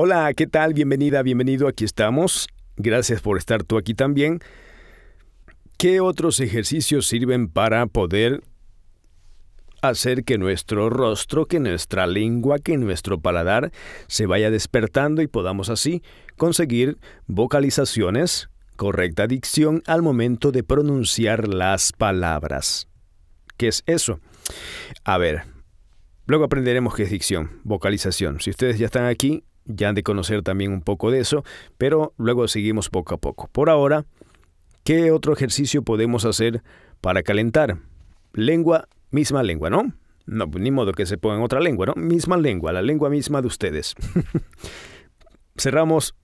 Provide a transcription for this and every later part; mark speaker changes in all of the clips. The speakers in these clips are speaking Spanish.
Speaker 1: Hola, ¿qué tal? Bienvenida, bienvenido, aquí estamos. Gracias por estar tú aquí también. ¿Qué otros ejercicios sirven para poder hacer que nuestro rostro, que nuestra lengua, que nuestro paladar se vaya despertando y podamos así conseguir vocalizaciones, correcta dicción al momento de pronunciar las palabras? ¿Qué es eso? A ver, luego aprenderemos qué es dicción, vocalización. Si ustedes ya están aquí, ya han de conocer también un poco de eso, pero luego seguimos poco a poco. Por ahora, ¿qué otro ejercicio podemos hacer para calentar? Lengua, misma lengua, ¿no? No, pues, ni modo que se pongan otra lengua, ¿no? Misma lengua, la lengua misma de ustedes. Cerramos,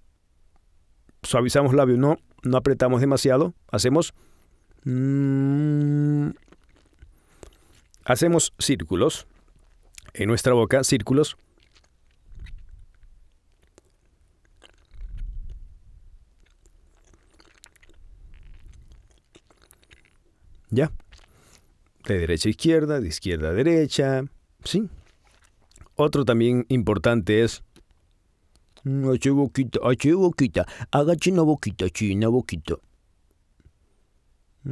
Speaker 1: suavizamos labio, no, no apretamos demasiado, hacemos... Mm, hacemos círculos en nuestra boca, círculos ¿Ya? De derecha a izquierda, de izquierda a derecha. Sí. Otro también importante es mm, Hace boquita, hace boquita, agache boquita, china boquita. Sí,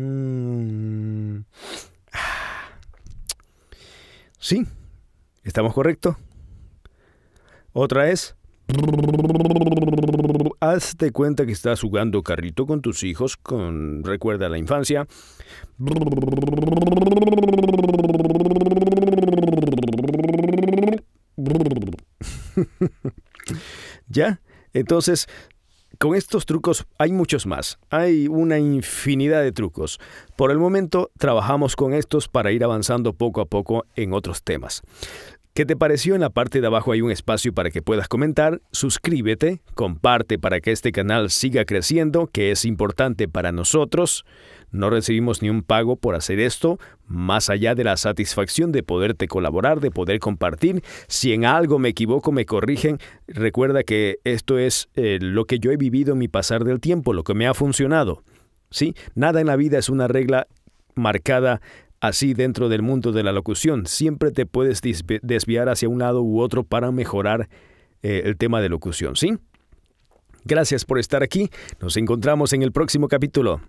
Speaker 1: mm. estamos correctos. Otra es hazte cuenta que estás jugando carrito con tus hijos, con recuerda la infancia. ¿Ya? Entonces, con estos trucos hay muchos más, hay una infinidad de trucos. Por el momento trabajamos con estos para ir avanzando poco a poco en otros temas. ¿Qué te pareció? En la parte de abajo hay un espacio para que puedas comentar, suscríbete, comparte para que este canal siga creciendo, que es importante para nosotros. No recibimos ni un pago por hacer esto, más allá de la satisfacción de poderte colaborar, de poder compartir. Si en algo me equivoco, me corrigen. Recuerda que esto es eh, lo que yo he vivido en mi pasar del tiempo, lo que me ha funcionado. ¿Sí? Nada en la vida es una regla marcada Así dentro del mundo de la locución siempre te puedes desviar hacia un lado u otro para mejorar eh, el tema de locución, ¿sí? Gracias por estar aquí, nos encontramos en el próximo capítulo.